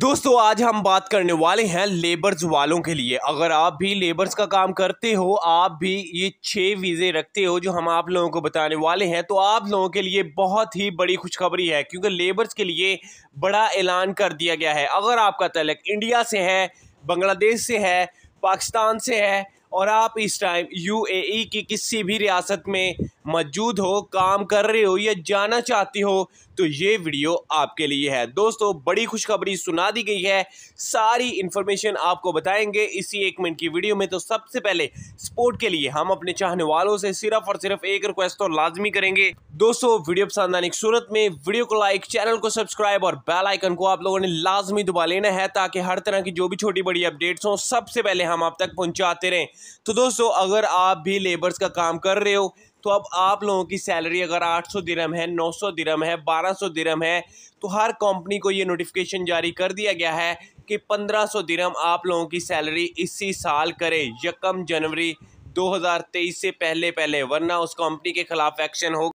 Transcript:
दोस्तों आज हम बात करने वाले हैं लेबर्स वालों के लिए अगर आप भी लेबर्स का काम करते हो आप भी ये छः वीज़े रखते हो जो हम आप लोगों को बताने वाले हैं तो आप लोगों के लिए बहुत ही बड़ी खुशखबरी है क्योंकि लेबर्स के लिए बड़ा ऐलान कर दिया गया है अगर आपका तलक इंडिया से है बांग्लादेश से है पाकिस्तान से है और आप इस टाइम यूएई की किसी भी रियासत में मौजूद हो काम कर रहे हो या जाना चाहते हो तो ये वीडियो आपके लिए है दोस्तों बड़ी खुशखबरी सुना दी गई है सारी इन्फॉर्मेशन आपको बताएंगे इसी एक मिनट की वीडियो में तो सबसे पहले सपोर्ट के लिए हम अपने चाहने वालों से सिर्फ और सिर्फ एक रिक्वेस्ट तो लाजमी करेंगे दोस्तों वीडियो पसंद आने की सूरत में वीडियो को लाइक चैनल को सब्सक्राइब और बेल आइकन को आप लोगों ने लाजमी दबा लेना है ताकि हर तरह की जो भी छोटी बड़ी अपडेट्स हों सबसे पहले हम आप तक पहुंचाते रहें तो दोस्तों अगर आप भी लेबर्स का काम कर रहे हो तो अब आप लोगों की सैलरी अगर 800 दिरम है 900 दिरम है 1200 दिरम है तो हर कंपनी को ये नोटिफिकेशन जारी कर दिया गया है कि 1500 दिरम आप लोगों की सैलरी इसी साल करे यकम जनवरी 2023 से पहले पहले वरना उस कंपनी के खिलाफ एक्शन हो